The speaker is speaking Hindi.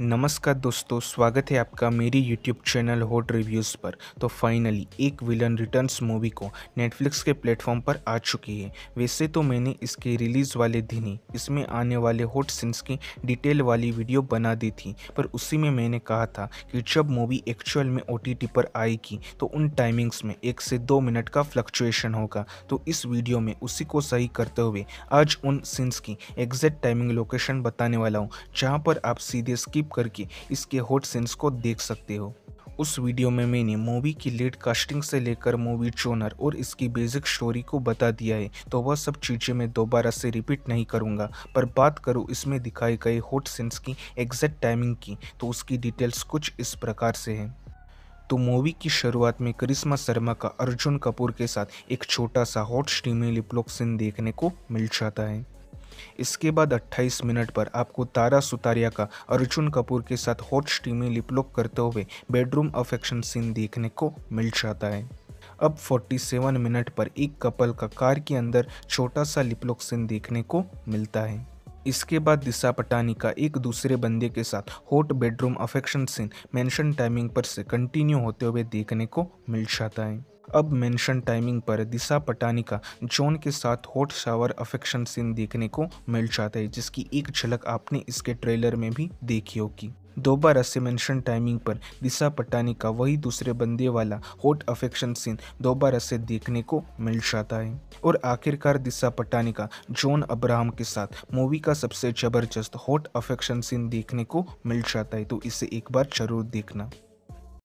नमस्कार दोस्तों स्वागत है आपका मेरी यूट्यूब चैनल हॉट रिव्यूज़ पर तो फाइनली एक विलन रिटर्न्स मूवी को नेटफ्लिक्स के प्लेटफॉर्म पर आ चुकी है वैसे तो मैंने इसके रिलीज़ वाले दिन ही इसमें आने वाले हॉट सीन्स की डिटेल वाली वीडियो बना दी थी पर उसी में मैंने कहा था कि जब मूवी एक्चुअल में ओ पर आएगी तो उन टाइमिंग्स में एक से दो मिनट का फ्लक्चुएशन होगा तो इस वीडियो में उसी को सही करते हुए आज उन सीन्स की एग्जैक्ट टाइमिंग लोकेशन बताने वाला हूँ जहाँ पर आप सीधे स्किप करके इसके हॉट सीन्स को देख सकते हो उस वीडियो में मैंने मूवी की लेट कास्टिंग से लेकर मूवी चोनर और इसकी बेसिक स्टोरी को बता दिया है तो वह सब चीज़ें मैं दोबारा से रिपीट नहीं करूंगा पर बात करूं इसमें दिखाए गए हॉट सीन्स की एग्जैक्ट टाइमिंग की तो उसकी डिटेल्स कुछ इस प्रकार से है तो मूवी की शुरुआत में करिश्मा शर्मा का अर्जुन कपूर के साथ एक छोटा सा हॉट स्टीमी लिपलॉक सीन देखने को मिल जाता है इसके बाद 28 मिनट पर आपको तारा सुतारिया का अर्जुन कपूर के साथ हॉट स्टीमी लिपलॉक करते हुए बेडरूम अफेक्शन सीन देखने को मिल जाता है अब 47 मिनट पर एक कपल का कार के अंदर छोटा सा लिपलॉक सीन देखने को मिलता है इसके बाद दिशा पटानी का एक दूसरे बंदे के साथ hot bedroom affection scene mention timing पर से कंटिन्यू होते हुए देखने को मिल जाता है अब मेंशन टाइमिंग पर दिशा पटानी का जॉन के साथ हॉट शावर अफेक्शन सीन देखने को मिल जाता है जिसकी एक झलक आपने इसके ट्रेलर में भी देखी होगी दोबारा से मेंशन टाइमिंग पर दिशा पटानी का वही दूसरे बंदे वाला हॉट अफेक्शन सीन दोबारा से देखने को मिल जाता है और आखिरकार दिशा पटानी का जॉन अब्राहम के साथ मूवी का सबसे ज़बरदस्त हॉट अफेक्शन सीन देखने को मिल जाता है तो इसे एक बार जरूर देखना